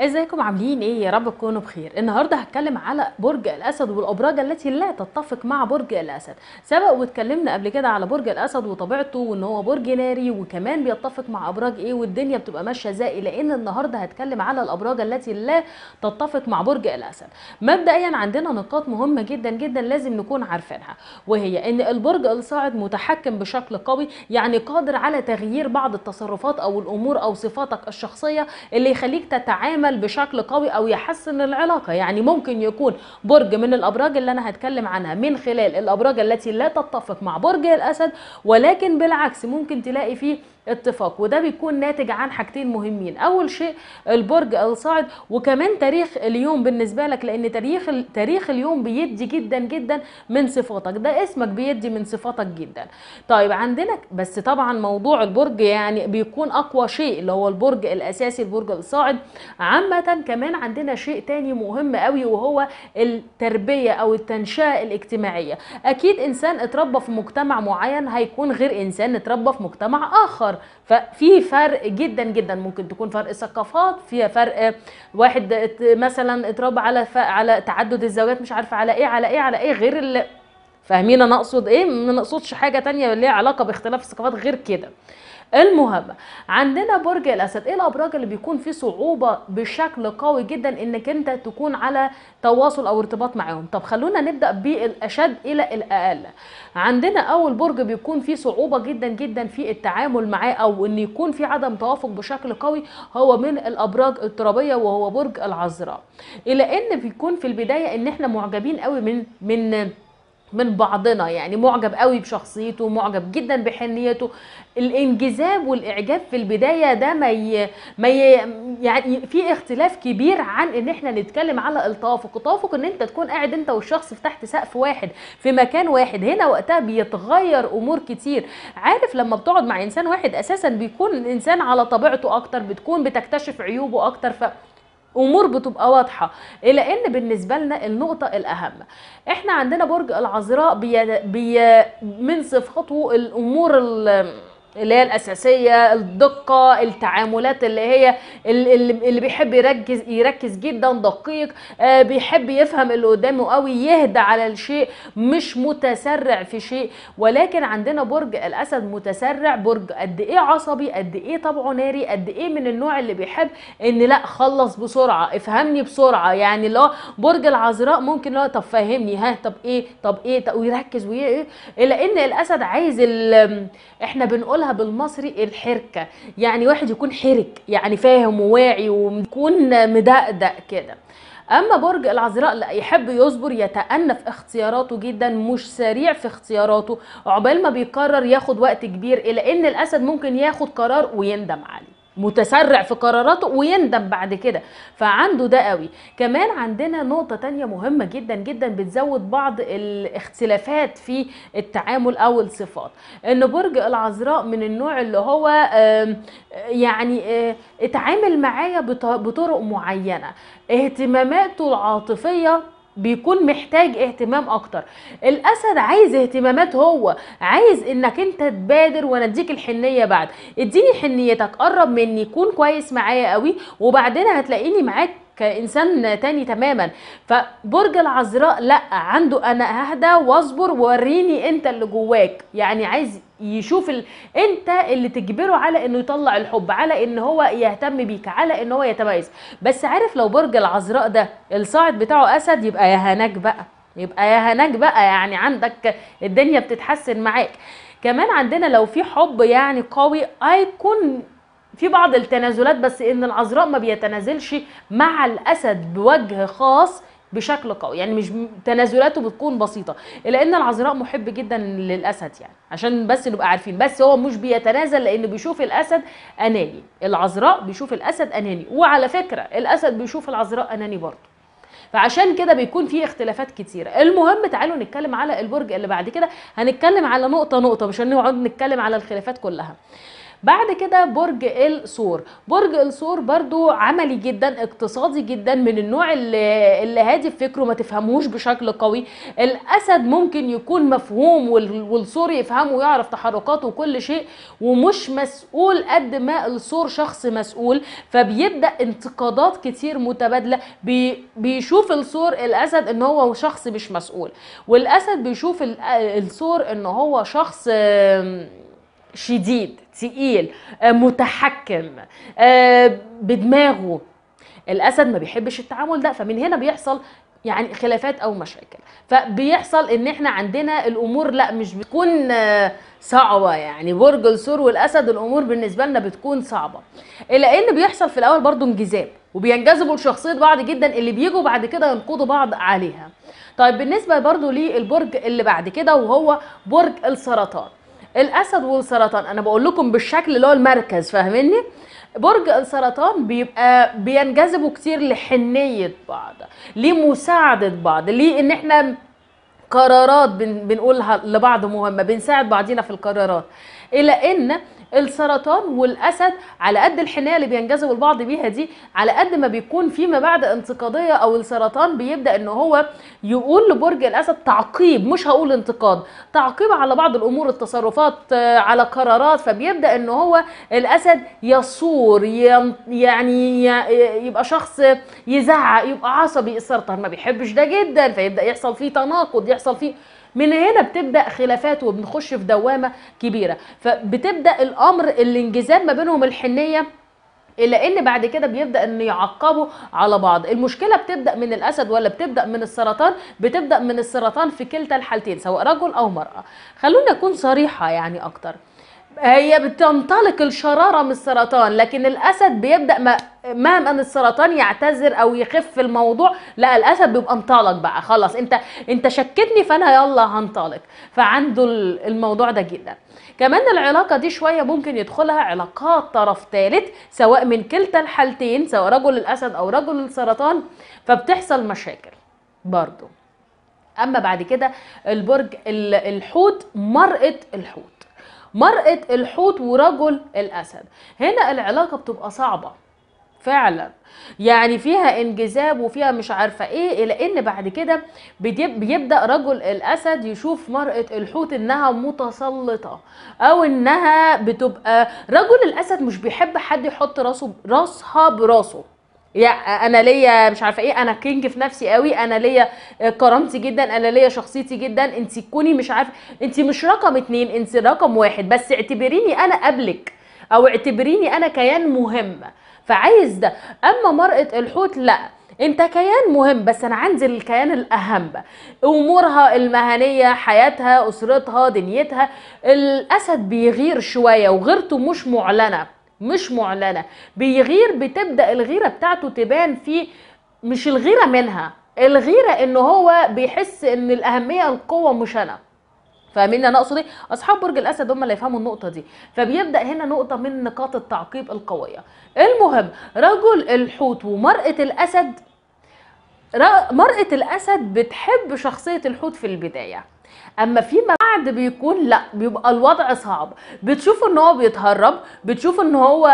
ازيكم عاملين ايه يا رب تكونوا بخير النهارده هتكلم على برج الاسد والابراج التي لا تتفق مع برج الاسد سبق واتكلمنا قبل كده على برج الاسد وطبيعته وان هو برج ناري وكمان بيتفق مع ابراج ايه والدنيا بتبقى ماشيه ازاي لان النهارده هتكلم على الابراج التي لا تتفق مع برج الاسد مبدئيا عندنا نقاط مهمه جدا جدا لازم نكون عارفينها وهي ان البرج الصاعد متحكم بشكل قوي يعني قادر على تغيير بعض التصرفات او الامور او صفاتك الشخصيه اللي يخليك تتعامل يعمل بشكل قوي او يحسن العلاقه يعني ممكن يكون برج من الابراج اللي انا هتكلم عنها من خلال الابراج التي لا تتفق مع برج الاسد ولكن بالعكس ممكن تلاقي فيه اتفاق وده بيكون ناتج عن حاجتين مهمين اول شيء البرج الصاعد وكمان تاريخ اليوم بالنسبه لك لان تاريخ تاريخ اليوم بيدي جدا جدا من صفاتك ده اسمك بيدي من صفاتك جدا طيب عندنا بس طبعا موضوع البرج يعني بيكون اقوى شيء اللي هو البرج الاساسي البرج الصاعد عامه كمان عندنا شيء تاني مهم قوي وهو التربيه او التنشئه الاجتماعيه اكيد انسان اتربى في مجتمع معين هيكون غير انسان اتربى في مجتمع اخر الاخر ففي فرق جدا جدا ممكن تكون فرق ثقافات فيها فرق واحد مثلا اتربى على على تعدد الزواجات مش عارفه على ايه على ايه على ايه غير اللي فاهمين انا اقصد ايه ما نقصدش حاجه تانية ليها علاقه باختلاف الثقافات غير كده المهم عندنا برج الاسد ايه الابراج اللي بيكون فيه صعوبه بشكل قوي جدا انك انت تكون على تواصل او ارتباط معاهم طب خلونا نبدا بالاشد الى الاقل عندنا اول برج بيكون فيه صعوبه جدا جدا في التعامل معاه او ان يكون في عدم توافق بشكل قوي هو من الابراج الترابيه وهو برج العذراء الى ان بيكون في البدايه ان احنا معجبين قوي من من من بعضنا يعني معجب قوي بشخصيته معجب جدا بحنيته الانجذاب والاعجاب في البدايه ده ما ي... ما ي... يعني في اختلاف كبير عن ان احنا نتكلم على التوافق التوافق ان انت تكون قاعد انت والشخص في تحت سقف واحد في مكان واحد هنا وقتها بيتغير امور كتير عارف لما بتقعد مع انسان واحد اساسا بيكون الانسان على طبيعته اكتر بتكون بتكتشف عيوبه اكتر ف امور بتبقى واضحه الى ان بالنسبه لنا النقطه الاهم احنا عندنا برج العذراء بي... بي... من صفاته الامور ال... اللي هي الاساسيه الدقه التعاملات اللي هي اللي, اللي بيحب يركز يركز جدا دقيق آه بيحب يفهم اللي قدامه قوي يهدى على الشيء مش متسرع في شيء ولكن عندنا برج الاسد متسرع برج قد ايه عصبي قد ايه طبعه ناري قد ايه من النوع اللي بيحب ان لا خلص بسرعه افهمني بسرعه يعني لا برج العذراء ممكن لا طب فهمني ها طب ايه طب ايه طب ويركز ويركز إيه؟ لان الاسد عايز احنا بنقول بنقولها بالمصري الحركه يعني واحد يكون حرك يعني فاهم وواعي ويكون مدقدق كده اما برج العذراء لا يحب يصبر يتأنى في اختياراته جدا مش سريع في اختياراته عقبال ما بيقرر ياخد وقت كبير الى ان الاسد ممكن ياخد قرار ويندم عليه متسرع في قراراته ويندم بعد كده فعنده ده قوي كمان عندنا نقطة تانية مهمة جدا جدا بتزود بعض الاختلافات في التعامل او الصفات ان برج العذراء من النوع اللي هو يعني آه، اتعامل معايا بطرق معينة اهتماماته العاطفية بيكون محتاج اهتمام اكتر الاسد عايز اهتمامات هو عايز انك انت تبادر وانا اديك الحنيه بعد اديني حنيتك قرب مني كون كويس معايا قوي وبعدين هتلاقيني معاك كانسان تاني تماما فبرج العذراء لا عنده انا ههدى واصبر وريني انت اللي جواك يعني عايز يشوف ال... انت اللي تجبره على انه يطلع الحب على ان هو يهتم بيك على ان هو يتميز بس عارف لو برج العذراء ده الصاعد بتاعه اسد يبقى يا هناك بقى يبقى يا هناك بقى يعني عندك الدنيا بتتحسن معاك كمان عندنا لو في حب يعني قوي ايكون في بعض التنازلات بس ان العذراء ما بيتنازلش مع الاسد بوجه خاص بشكل قوي يعني مش تنازلاته بتكون بسيطه الا ان العذراء محب جدا للاسد يعني عشان بس نبقى عارفين بس هو مش بيتنازل لان بيشوف الاسد اناني العذراء بيشوف الاسد اناني وعلى فكره الاسد بيشوف العذراء اناني برضه فعشان كده بيكون في اختلافات كتيرة المهم تعالوا نتكلم على البرج اللي بعد كده هنتكلم على نقطة نقطة مش هنقعد نتكلم على الخلافات كلها بعد كده برج الثور برج الثور برضو عملي جدا اقتصادي جدا من النوع اللي, اللي هادف فكره ما تفهموش بشكل قوي الاسد ممكن يكون مفهوم والثور يفهمه ويعرف تحركاته وكل شيء ومش مسؤول قد ما الثور شخص مسؤول فبيبدا انتقادات كتير متبادله بي بيشوف الثور الاسد ان هو شخص مش مسؤول والاسد بيشوف الثور ان هو شخص شديد تقيل آه، متحكم آه، بدماغه الاسد ما بيحبش التعامل ده فمن هنا بيحصل يعني خلافات او مشاكل فبيحصل ان احنا عندنا الامور لا مش بتكون آه، صعبه يعني برج الثور والاسد الامور بالنسبه لنا بتكون صعبه الا ان بيحصل في الاول برضو انجذاب وبينجذبوا لشخصيه بعض جدا اللي بيجوا بعد كده ينقضوا بعض عليها طيب بالنسبه برضو للبرج اللي بعد كده وهو برج السرطان الاسد والسرطان انا بقول لكم بالشكل اللي هو المركز فاهميني برج السرطان بيبقى بينجذبوا كتير لحنيه بعض لمساعده بعض ليه ان احنا قرارات بنقولها لبعض مهمه بنساعد بعضينا في القرارات الى ان السرطان والاسد على قد الحنايه اللي بينجذب البعض بيها دي على قد ما بيكون فيما بعد انتقاديه او السرطان بيبدا ان هو يقول لبرج الاسد تعقيب مش هقول انتقاد تعقيب على بعض الامور التصرفات آه، على قرارات فبيبدا ان هو الاسد يصور يعني يبقى شخص يزعق يبقى عصبي السرطان ما بيحبش ده جدا فيبدا يحصل فيه تناقض يحصل فيه من هنا بتبدا خلافات وبنخش في دوامه كبيره فبتبدا الامر الانجذاب ما بينهم الحنيه الا ان بعد كده بيبدا ان يعقبوا على بعض المشكله بتبدا من الاسد ولا بتبدا من السرطان بتبدا من السرطان في كلتا الحالتين سواء رجل او مراه خلونا اكون صريحه يعني اكتر هي بتنطلق الشراره من السرطان لكن الاسد بيبدا مهما ان السرطان يعتذر او يخف الموضوع لا الاسد بيبقى انطلق بقى خلاص انت انت شكتني فانا يلا هنطلق فعنده الموضوع ده جدا كمان العلاقه دي شويه ممكن يدخلها علاقات طرف ثالث سواء من كلتا الحالتين سواء رجل الاسد او رجل السرطان فبتحصل مشاكل برضو اما بعد كده البرج الحوت مرأة الحوت مرأة الحوت ورجل الأسد هنا العلاقة بتبقى صعبة فعلا يعني فيها انجذاب وفيها مش عارفه ايه الى ان بعد كده بيبدا رجل الاسد يشوف مراه الحوت انها متسلطه او انها بتبقى رجل الاسد مش بيحب حد يحط راسه راسها براسه يا انا ليا مش عارفه ايه انا كينج في نفسي قوي انا ليا آه، كرامتي جدا انا ليا شخصيتي جدا انت تكوني مش عارفه انت مش رقم اتنين انت رقم واحد بس اعتبريني انا قبلك او اعتبريني انا كيان مهم فعايز ده اما مرأة الحوت لا انت كيان مهم بس انا عندي الكيان الاهم امورها المهنيه حياتها اسرتها دنيتها الاسد بيغير شويه وغيرته مش معلنه مش معلنه بيغير بتبدا الغيره بتاعته تبان في مش الغيره منها الغيره ان هو بيحس ان الاهميه القوه مش انا فاهمين انا اقصد ايه اصحاب برج الاسد هم اللي يفهموا النقطه دي فبيبدا هنا نقطه من نقاط التعقيب القويه المهم رجل الحوت ومراه الاسد مراه الاسد بتحب شخصيه الحوت في البدايه اما فيما بعد بيكون لا بيبقى الوضع صعب بتشوف ان هو بيتهرب بتشوف ان هو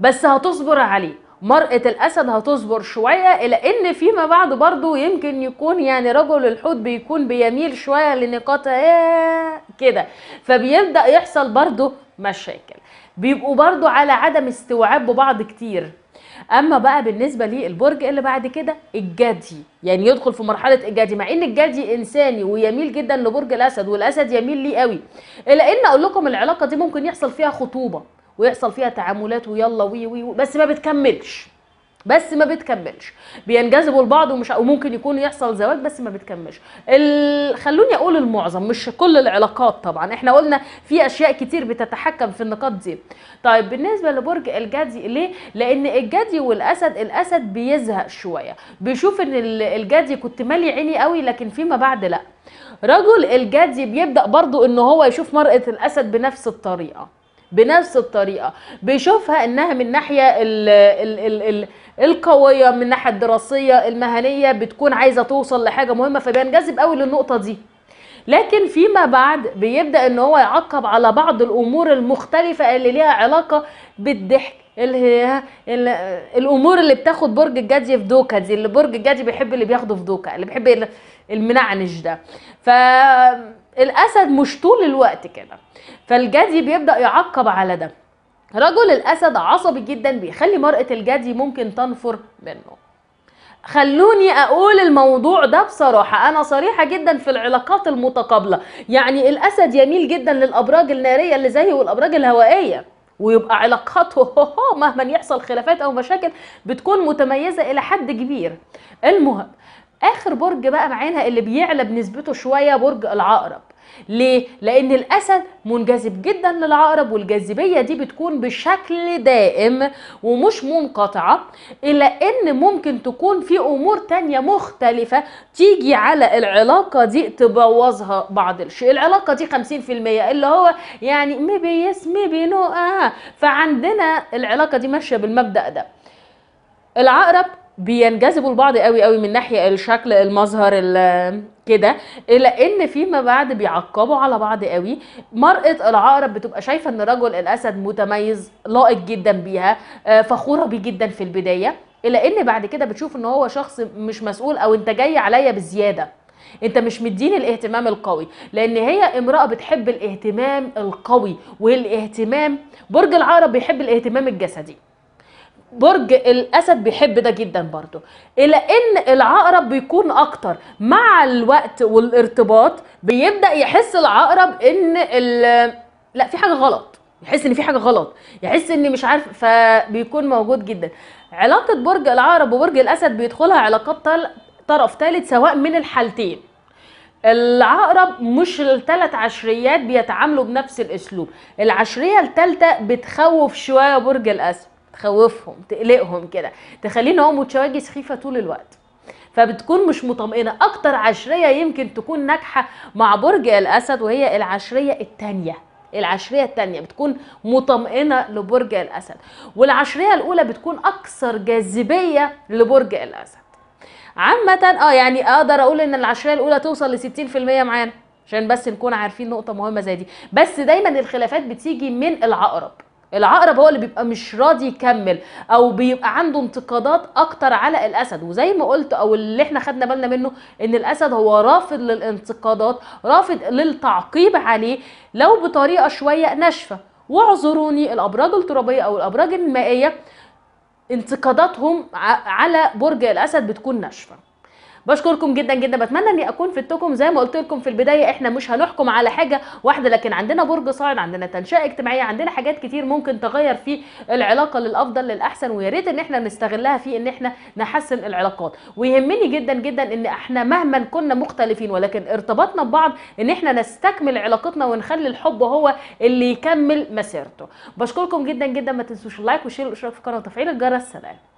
بس هتصبر عليه مرأة الأسد هتصبر شوية إلى أن فيما بعد برضو يمكن يكون يعني رجل الحوت بيكون بيميل شوية لنقاط آه كده فبيبدأ يحصل برضو مشاكل بيبقوا برضو على عدم استوعاب بعض كتير اما بقى بالنسبه للبرج اللي بعد كده الجدي يعني يدخل في مرحله الجدي مع ان الجدي انساني ويميل جدا لبرج الاسد والاسد يميل ليه قوي الا ان اقول لكم العلاقه دي ممكن يحصل فيها خطوبه ويحصل فيها تعاملات ويلا وي وي بس ما بتكملش بس ما بتكملش بينجذبوا لبعض ومش وممكن يكون يحصل زواج بس ما بتكملش ال... خلوني اقول المعظم مش كل العلاقات طبعا احنا قلنا في اشياء كتير بتتحكم في النقاط دي طيب بالنسبه لبرج الجدي ليه لان الجدي والاسد الاسد بيزهق شويه بيشوف ان الجدي كنت مالي عيني قوي لكن فيما بعد لا رجل الجدي بيبدا برضو ان هو يشوف مرأة الاسد بنفس الطريقه بنفس الطريقه بيشوفها انها من ناحيه ال ال ال, ال القويه من الناحيه الدراسيه المهنيه بتكون عايزه توصل لحاجه مهمه فبينجذب قوي للنقطه دي لكن فيما بعد بيبدا ان هو يعقب على بعض الامور المختلفه اللي ليها علاقه بالضحك اللي هي الامور اللي بتاخد برج الجدي في دوكا دي اللي برج الجدي بيحب اللي بياخده في دوكا اللي بيحب المنعنش ده ف الاسد مش طول الوقت كده فالجدي بيبدا يعقب على ده رجل الأسد عصبي جدا بيخلي مرأة الجدي ممكن تنفر منه خلوني اقول الموضوع ده بصراحه انا صريحه جدا في العلاقات المتقابله يعني الاسد يميل جدا للابراج الناريه اللي زيه والابراج الهوائيه ويبقى علاقاته مهما يحصل خلافات او مشاكل بتكون متميزه الى حد كبير المهم اخر برج بقى معانا اللي بيعلى بنسبته شويه برج العقرب ليه؟ لأن الأسد منجذب جدا للعقرب والجاذبية دي بتكون بشكل دائم ومش منقطعة إلا أن ممكن تكون في أمور تانية مختلفة تيجي على العلاقة دي تبوظها بعض الشيء العلاقة دي 50% اللي هو يعني ميبي يس ميبي نو آه فعندنا العلاقة دي ماشية بالمبدأ ده العقرب بينجذبوا لبعض قوي قوي من ناحيه الشكل المظهر كده الا ان فيما بعد بيعقبوا على بعض قوي مرأة العقرب بتبقى شايفه ان رجل الاسد متميز لائق جدا بيها آه، فخوره بيه جدا في البدايه الا ان بعد كده بتشوف ان هو شخص مش مسؤول او انت جاي عليا بزياده انت مش مديني الاهتمام القوي لان هي امراه بتحب الاهتمام القوي والاهتمام برج العقرب بيحب الاهتمام الجسدي برج الاسد بيحب ده جدا برضو الى ان العقرب بيكون اكتر مع الوقت والارتباط بيبدا يحس العقرب ان لا في حاجه غلط يحس ان في حاجه غلط يحس ان مش عارف فبيكون موجود جدا علاقه برج العقرب وبرج الاسد بيدخلها علاقات طرف ثالث سواء من الحالتين العقرب مش الثلاث عشريات بيتعاملوا بنفس الاسلوب العشريه الثالثه بتخوف شويه برج الاسد تخوفهم تقلقهم كده تخليه ان هو متشوجه سخيفه طول الوقت فبتكون مش مطمئنه اكتر عشريه يمكن تكون ناجحه مع برج الاسد وهي العشريه الثانيه العشرية الثانية بتكون مطمئنة لبرج الأسد والعشرية الأولى بتكون أكثر جاذبية لبرج الأسد عامة اه يعني اقدر اقول ان العشرية الاولى توصل ل 60% معانا عشان بس نكون عارفين نقطة مهمة زي دي بس دايما الخلافات بتيجي من العقرب العقرب هو اللي بيبقى مش راضي يكمل او بيبقى عنده انتقادات اكتر على الاسد وزي ما قلت او اللي احنا خدنا بالنا منه ان الاسد هو رافض للانتقادات رافض للتعقيب عليه لو بطريقه شويه ناشفه واعذروني الابراج الترابيه او الابراج المائيه انتقاداتهم على برج الاسد بتكون ناشفه بشكركم جدا جدا بتمنى اني اكون فدتكم زي ما قلت لكم في البدايه احنا مش هنحكم على حاجه واحده لكن عندنا برج صاعد عندنا تنشئه اجتماعيه عندنا حاجات كتير ممكن تغير في العلاقه للافضل للاحسن ويا ريت ان احنا نستغلها في ان احنا نحسن العلاقات ويهمني جدا جدا ان احنا مهما كنا مختلفين ولكن ارتباطنا ببعض ان احنا نستكمل علاقتنا ونخلي الحب هو اللي يكمل مسيرته بشكركم جدا جدا ما تنسوش اللايك والشير والاشتراك في القناه وتفعيل الجرس سلام